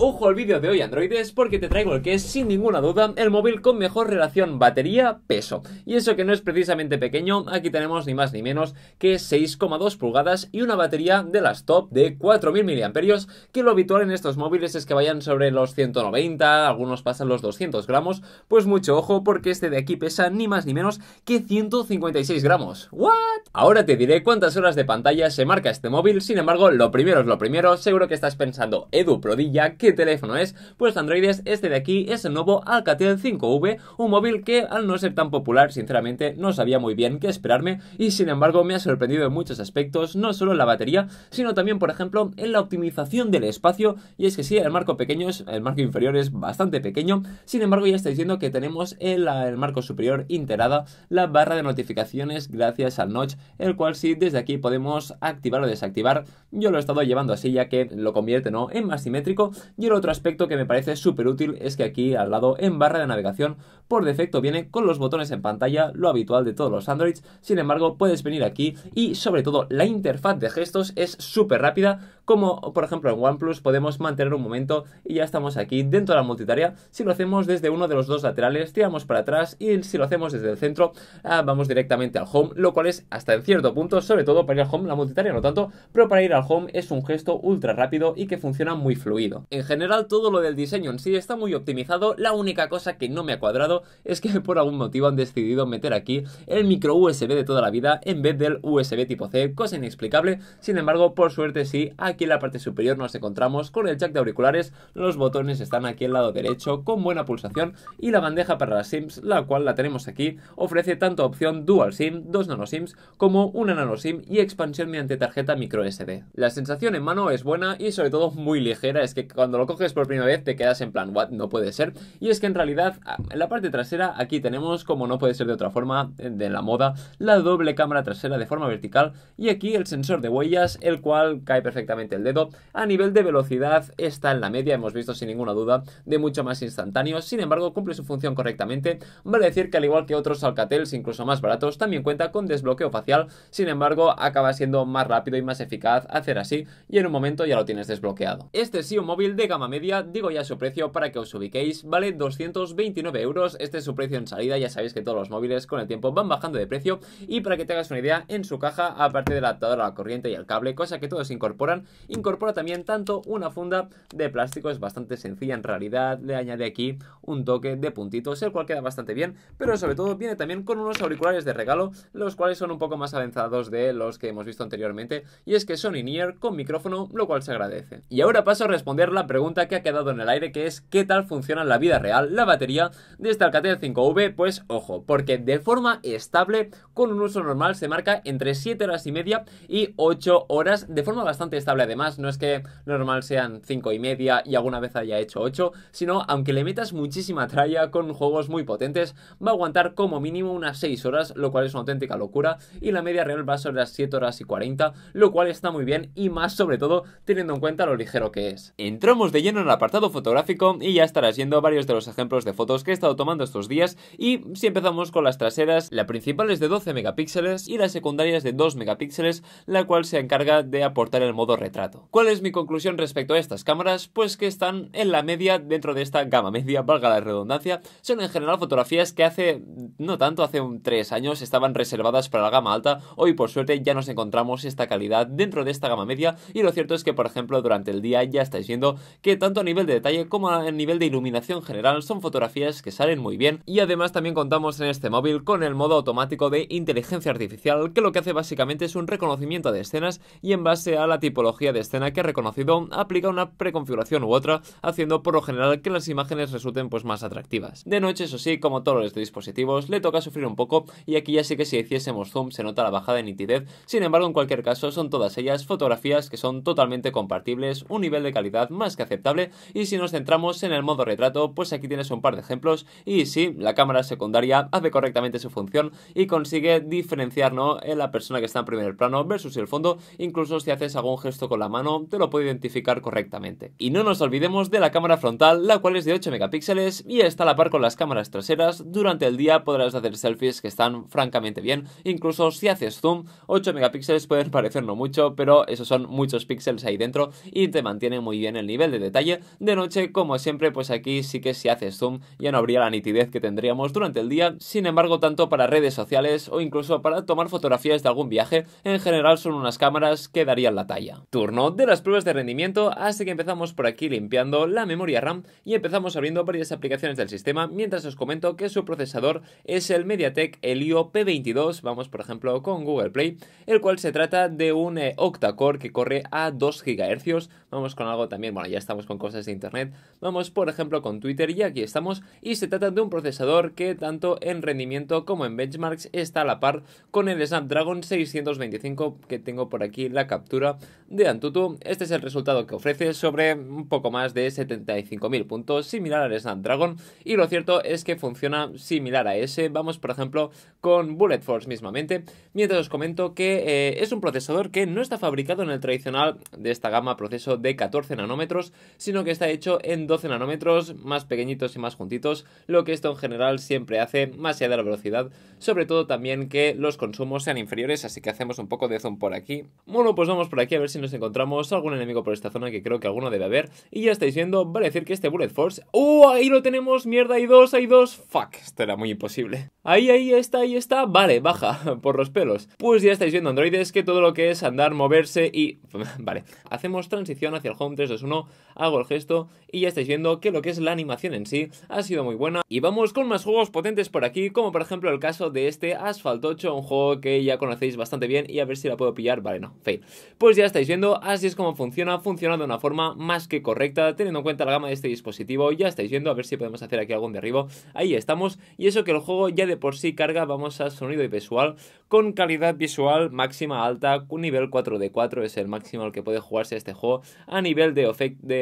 Ojo al vídeo de hoy androides porque te traigo el que es sin ninguna duda el móvil con mejor relación batería-peso. Y eso que no es precisamente pequeño, aquí tenemos ni más ni menos que 6,2 pulgadas y una batería de las top de 4.000 mAh que lo habitual en estos móviles es que vayan sobre los 190, algunos pasan los 200 gramos, pues mucho ojo porque este de aquí pesa ni más ni menos que 156 gramos. ¿What? Ahora te diré cuántas horas de pantalla se marca este móvil, sin embargo lo primero es lo primero, seguro que estás pensando, Edu Prodilla, que teléfono es? Pues Android es este de aquí, es el nuevo Alcatel 5V, un móvil que al no ser tan popular, sinceramente, no sabía muy bien qué esperarme y sin embargo me ha sorprendido en muchos aspectos, no solo en la batería, sino también, por ejemplo, en la optimización del espacio. Y es que sí, el marco pequeño, es, el marco inferior es bastante pequeño, sin embargo ya estáis viendo que tenemos el, el marco superior integrada la barra de notificaciones gracias al notch, el cual sí desde aquí podemos activar o desactivar. Yo lo he estado llevando así ya que lo convierte ¿no? en más simétrico y el otro aspecto que me parece súper útil es que aquí al lado en barra de navegación por defecto viene con los botones en pantalla, lo habitual de todos los Androids. Sin embargo, puedes venir aquí y sobre todo la interfaz de gestos es súper rápida como por ejemplo en OnePlus podemos mantener un momento y ya estamos aquí dentro de la multitarea. Si lo hacemos desde uno de los dos laterales, tiramos para atrás y si lo hacemos desde el centro, ah, vamos directamente al home, lo cual es hasta en cierto punto, sobre todo para ir al home, la multitarea no tanto, pero para ir al home es un gesto ultra rápido y que funciona muy fluido. En general, todo lo del diseño en sí está muy optimizado, la única cosa que no me ha cuadrado es que por algún motivo han decidido meter aquí el micro USB de toda la vida en vez del USB tipo C, cosa inexplicable, sin embargo, por suerte sí, aquí aquí en la parte superior nos encontramos con el jack de auriculares, los botones están aquí al lado derecho con buena pulsación y la bandeja para las SIMs, la cual la tenemos aquí, ofrece tanto opción dual SIM, dos nano SIMs, como una nano SIM y expansión mediante tarjeta micro SD. La sensación en mano es buena y sobre todo muy ligera, es que cuando lo coges por primera vez te quedas en plan, what, no puede ser. Y es que en realidad ah, en la parte trasera aquí tenemos, como no puede ser de otra forma, eh, de la moda, la doble cámara trasera de forma vertical y aquí el sensor de huellas, el cual cae perfectamente el dedo. A nivel de velocidad está en la media, hemos visto sin ninguna duda, de mucho más instantáneo. Sin embargo, cumple su función correctamente. Vale decir que al igual que otros Alcatels, incluso más baratos, también cuenta con desbloqueo facial. Sin embargo, acaba siendo más rápido y más eficaz hacer así y en un momento ya lo tienes desbloqueado. Este sí un móvil de gama media, digo ya su precio para que os ubiquéis, vale 229 euros. Este es su precio en salida, ya sabéis que todos los móviles con el tiempo van bajando de precio y para que te hagas una idea, en su caja, aparte del adaptador a la corriente y el cable, cosa que todos incorporan, Incorpora también tanto una funda de plástico, es bastante sencilla en realidad, le añade aquí un toque de puntitos, el cual queda bastante bien, pero sobre todo viene también con unos auriculares de regalo, los cuales son un poco más avanzados de los que hemos visto anteriormente, y es que son in-ear con micrófono, lo cual se agradece. Y ahora paso a responder la pregunta que ha quedado en el aire, que es ¿qué tal funciona en la vida real la batería de esta Alcatel 5V? Pues ojo, porque de forma estable, con un uso normal, se marca entre 7 horas y media y 8 horas, de forma bastante estable Además, no es que normal sean 5 y media y alguna vez haya hecho 8, sino aunque le metas muchísima tralla con juegos muy potentes, va a aguantar como mínimo unas 6 horas, lo cual es una auténtica locura. Y la media real va sobre las 7 horas y 40, lo cual está muy bien y más sobre todo teniendo en cuenta lo ligero que es. Entramos de lleno en el apartado fotográfico y ya estarás viendo varios de los ejemplos de fotos que he estado tomando estos días. Y si empezamos con las traseras, la principal es de 12 megapíxeles y la secundaria es de 2 megapíxeles, la cual se encarga de aportar el modo real trato. ¿Cuál es mi conclusión respecto a estas cámaras? Pues que están en la media, dentro de esta gama media, valga la redundancia, son en general fotografías que hace, no tanto, hace un 3 años estaban reservadas para la gama alta, hoy por suerte ya nos encontramos esta calidad dentro de esta gama media y lo cierto es que por ejemplo durante el día ya estáis viendo que tanto a nivel de detalle como a nivel de iluminación general son fotografías que salen muy bien y además también contamos en este móvil con el modo automático de inteligencia artificial que lo que hace básicamente es un reconocimiento de escenas y en base a la tipología de escena que reconocido aplica una preconfiguración u otra, haciendo por lo general que las imágenes resulten pues más atractivas. De noche, eso sí, como todos los dispositivos, le toca sufrir un poco y aquí ya sí que si hiciésemos zoom se nota la bajada de nitidez, sin embargo en cualquier caso son todas ellas fotografías que son totalmente compartibles, un nivel de calidad más que aceptable y si nos centramos en el modo retrato, pues aquí tienes un par de ejemplos y sí, la cámara secundaria hace correctamente su función y consigue diferenciarnos en la persona que está en primer plano versus el fondo, incluso si haces algún gesto con la mano te lo puede identificar correctamente. Y no nos olvidemos de la cámara frontal, la cual es de 8 megapíxeles y está a la par con las cámaras traseras. Durante el día podrás hacer selfies que están francamente bien. Incluso si haces zoom, 8 megapíxeles pueden parecer no mucho, pero esos son muchos píxeles ahí dentro y te mantiene muy bien el nivel de detalle. De noche, como siempre, pues aquí sí que si haces zoom ya no habría la nitidez que tendríamos durante el día. Sin embargo, tanto para redes sociales o incluso para tomar fotografías de algún viaje, en general son unas cámaras que darían la talla turno de las pruebas de rendimiento, así que empezamos por aquí limpiando la memoria RAM y empezamos abriendo varias aplicaciones del sistema mientras os comento que su procesador es el MediaTek Helio P22, vamos por ejemplo con Google Play, el cual se trata de un eh, octa-core que corre a 2 GHz, vamos con algo también, bueno ya estamos con cosas de internet, vamos por ejemplo con Twitter y aquí estamos y se trata de un procesador que tanto en rendimiento como en benchmarks está a la par con el Snapdragon 625 que tengo por aquí la captura de Antutu, este es el resultado que ofrece sobre un poco más de 75.000 puntos, similar al Snapdragon, y lo cierto es que funciona similar a ese, vamos por ejemplo con Bullet Force mismamente, mientras os comento que eh, es un procesador que no está fabricado en el tradicional de esta gama proceso de 14 nanómetros, sino que está hecho en 12 nanómetros, más pequeñitos y más juntitos, lo que esto en general siempre hace más allá de la velocidad, sobre todo también que los consumos sean inferiores, así que hacemos un poco de zoom por aquí. Bueno, pues vamos por aquí a ver si nos encontramos algún enemigo por esta zona que creo que alguno debe haber. Y ya estáis viendo, vale decir que este Bullet Force... ¡Uh! ahí lo tenemos! ¡Mierda! ¡Hay dos! ¡Hay dos! ¡Fuck! Esto era muy imposible. Ahí, ahí está, ahí está. Vale, baja, por los pelos. Pues ya estáis viendo, androides, que todo lo que es andar, moverse y... vale, hacemos transición hacia el Home 321. hago el gesto y ya estáis viendo que lo que es la animación en sí ha sido muy buena. Y vamos con más juegos potentes por aquí, como por ejemplo el caso de este Asphalt 8, un juego que ya conocéis bastante bien y a ver si la puedo pillar. Vale, no, fail. Pues ya estáis viendo, así es como funciona. Funciona de una forma más que correcta, teniendo en cuenta la gama de este dispositivo. Ya estáis viendo, a ver si podemos hacer aquí algún derribo. Ahí estamos. Y eso que el juego ya de por sí vamos a sonido y visual con calidad visual máxima alta, un nivel 4 de 4 es el máximo al que puede jugarse este juego a nivel de,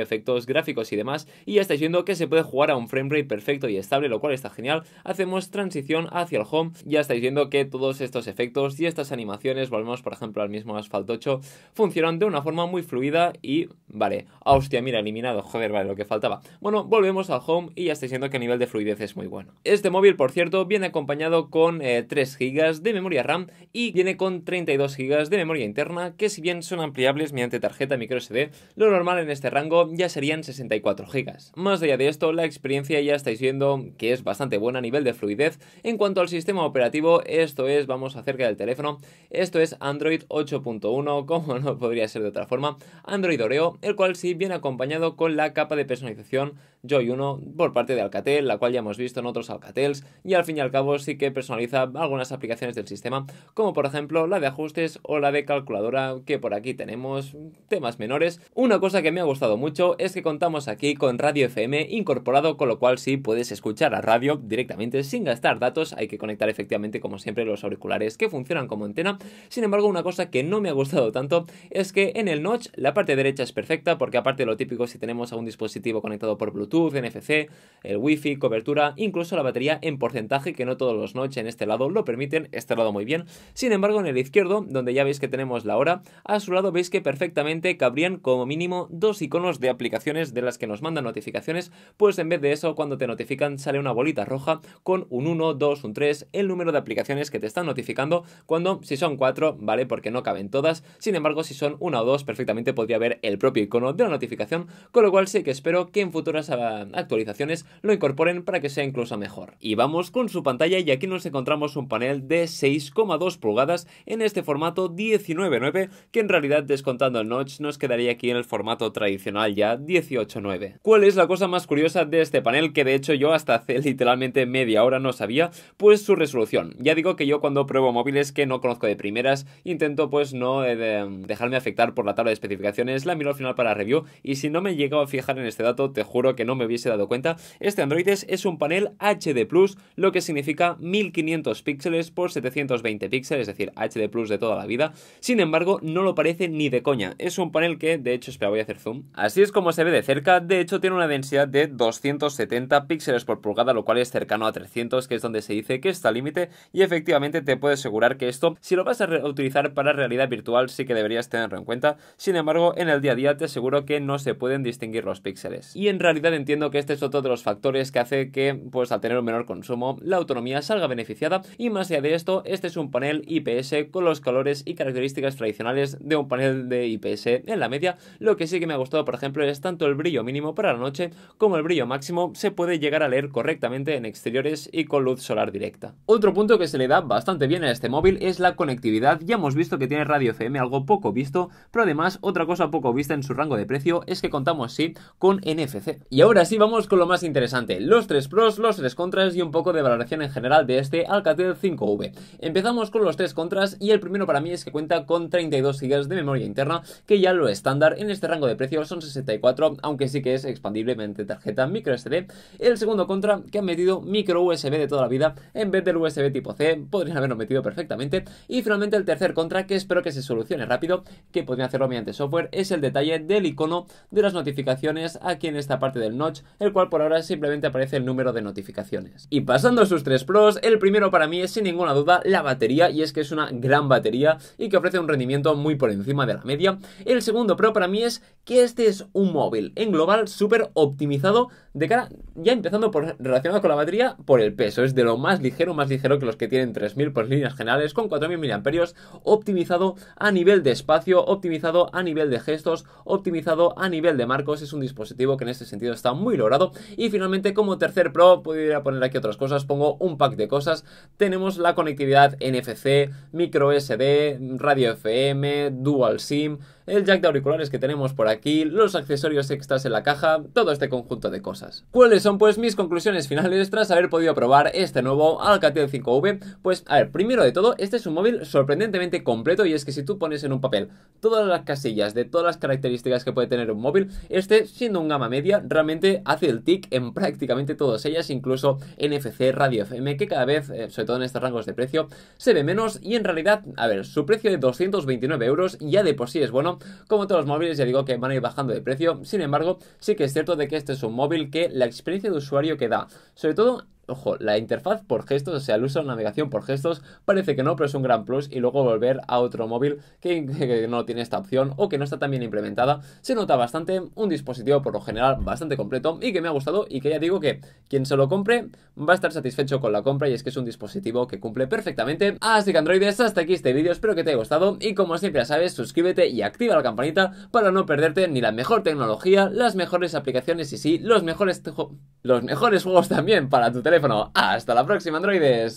efectos gráficos y demás, y ya estáis viendo que se puede jugar a un frame rate perfecto y estable, lo cual está genial, hacemos transición hacia el home, ya estáis viendo que todos estos efectos y estas animaciones, volvemos por ejemplo al mismo asfalto 8, funcionan de una forma muy fluida y vale, ah, hostia, mira, eliminado, joder, vale, lo que faltaba. Bueno, volvemos al home y ya estáis viendo que a nivel de fluidez es muy bueno. Este móvil, por cierto, viene con acompañado con 3 eh, GB de memoria RAM y viene con 32 GB de memoria interna, que si bien son ampliables mediante tarjeta microSD, lo normal en este rango ya serían 64 GB. Más allá de esto, la experiencia ya estáis viendo que es bastante buena a nivel de fluidez. En cuanto al sistema operativo, esto es, vamos acerca del teléfono, esto es Android 8.1, como no podría ser de otra forma, Android Oreo, el cual sí viene acompañado con la capa de personalización Joy 1 por parte de Alcatel, la cual ya hemos visto en otros Alcatels, y al fin y al cabo sí que personaliza algunas aplicaciones del sistema, como por ejemplo la de ajustes o la de calculadora, que por aquí tenemos temas menores. Una cosa que me ha gustado mucho es que contamos aquí con Radio FM incorporado, con lo cual sí puedes escuchar a radio directamente sin gastar datos. Hay que conectar efectivamente, como siempre, los auriculares que funcionan como antena. Sin embargo, una cosa que no me ha gustado tanto es que en el notch la parte derecha es perfecta, porque aparte de lo típico, si tenemos algún dispositivo conectado por Bluetooth, NFC, el wifi, cobertura, incluso la batería en porcentaje que no todos los noches en este lado lo permiten, este lado muy bien. Sin embargo, en el izquierdo, donde ya veis que tenemos la hora, a su lado veis que perfectamente cabrían como mínimo dos iconos de aplicaciones de las que nos mandan notificaciones, pues en vez de eso, cuando te notifican sale una bolita roja con un 1, 2, un 3, el número de aplicaciones que te están notificando, cuando si son 4, vale, porque no caben todas, sin embargo, si son una o dos, perfectamente podría ver el propio icono de la notificación, con lo cual sí que espero que en futuras ah, actualizaciones lo incorporen para que sea incluso mejor. Y vamos con su pantalla y aquí nos encontramos un panel de 6,2 pulgadas en este formato 19.9 que en realidad descontando el notch nos quedaría aquí en el formato tradicional ya 18.9. ¿Cuál es la cosa más curiosa de este panel que de hecho yo hasta hace literalmente media hora no sabía? Pues su resolución. Ya digo que yo cuando pruebo móviles que no conozco de primeras intento pues no eh, dejarme afectar por la tabla de especificaciones, la miro al final para review y si no me he llegado a fijar en este dato te juro que no me hubiese dado cuenta. Este Android es un panel HD+, lo que significa 1500 píxeles por 720 píxeles, es decir, HD Plus de toda la vida. Sin embargo, no lo parece ni de coña. Es un panel que, de hecho, espera, voy a hacer zoom. Así es como se ve de cerca. De hecho, tiene una densidad de 270 píxeles por pulgada, lo cual es cercano a 300, que es donde se dice que está límite. Y efectivamente, te puedo asegurar que esto, si lo vas a utilizar para realidad virtual, sí que deberías tenerlo en cuenta. Sin embargo, en el día a día te aseguro que no se pueden distinguir los píxeles. Y en realidad entiendo que este es otro de los factores que hace que, pues al tener un menor consumo, la autonomía salga beneficiada y más allá de esto, este es un panel IPS con los colores y características tradicionales de un panel de IPS en la media. Lo que sí que me ha gustado, por ejemplo, es tanto el brillo mínimo para la noche como el brillo máximo se puede llegar a leer correctamente en exteriores y con luz solar directa. Otro punto que se le da bastante bien a este móvil es la conectividad. Ya hemos visto que tiene radio FM, algo poco visto, pero además otra cosa poco vista en su rango de precio es que contamos sí con NFC. Y ahora sí vamos con lo más interesante, los tres pros, los tres contras y un poco de valoración en general de este Alcatel 5V. Empezamos con los tres contras y el primero para mí es que cuenta con 32 GB de memoria interna, que ya lo estándar en este rango de precios son 64, aunque sí que es expandible mediante tarjeta microSD El segundo contra, que han metido micro USB de toda la vida en vez del USB tipo C, podrían haberlo metido perfectamente. Y finalmente el tercer contra, que espero que se solucione rápido, que podría hacerlo mediante software, es el detalle del icono de las notificaciones aquí en esta parte del notch, el cual por ahora simplemente aparece el número de notificaciones. Y pasando a sus tres pros. El primero para mí es sin ninguna duda la batería y es que es una gran batería y que ofrece un rendimiento muy por encima de la media. El segundo pro para mí es que este es un móvil en global súper optimizado de cara, ya empezando por relacionado con la batería, por el peso. Es de lo más ligero, más ligero que los que tienen 3000 por líneas generales con 4000 miliamperios, optimizado a nivel de espacio, optimizado a nivel de gestos, optimizado a nivel de marcos. Es un dispositivo que en este sentido está muy logrado. Y finalmente, como tercer pro, pudiera poner aquí otras cosas, pongo un pack de cosas, tenemos la conectividad NFC, micro SD, radio FM, dual SIM, el jack de auriculares que tenemos por aquí, los accesorios extras en la caja, todo este conjunto de cosas. ¿Cuáles son pues mis conclusiones finales tras haber podido probar este nuevo Alcatel 5V? Pues a ver, primero de todo, este es un móvil sorprendentemente completo y es que si tú pones en un papel todas las casillas de todas las características que puede tener un móvil, este siendo un gama media realmente hace el tick en prácticamente todas ellas, incluso NFC, radio FM, que cada vez, eh, sobre todo en estos rangos de precio, se ve menos y en realidad, a ver, su precio de 229 euros ya de por sí es bueno como todos los móviles, ya digo que van a ir bajando de precio. Sin embargo, sí que es cierto de que este es un móvil que la experiencia de usuario que da, sobre todo Ojo, la interfaz por gestos, o sea, el uso de navegación por gestos, parece que no, pero es un gran plus. Y luego volver a otro móvil que, no tiene esta opción o que no está tan bien implementada. Se nota bastante, un dispositivo por lo general bastante completo y que me ha gustado y que ya digo que quien se lo compre va a estar satisfecho con la compra y es que es un dispositivo que cumple perfectamente. Así que androides, hasta aquí este vídeo, espero que te haya gustado y como siempre ya sabes, suscríbete y activa la campanita para no perderte ni la mejor tecnología, las mejores aplicaciones y sí, los mejores, los mejores juegos también para tu teléfono hasta la próxima, androides.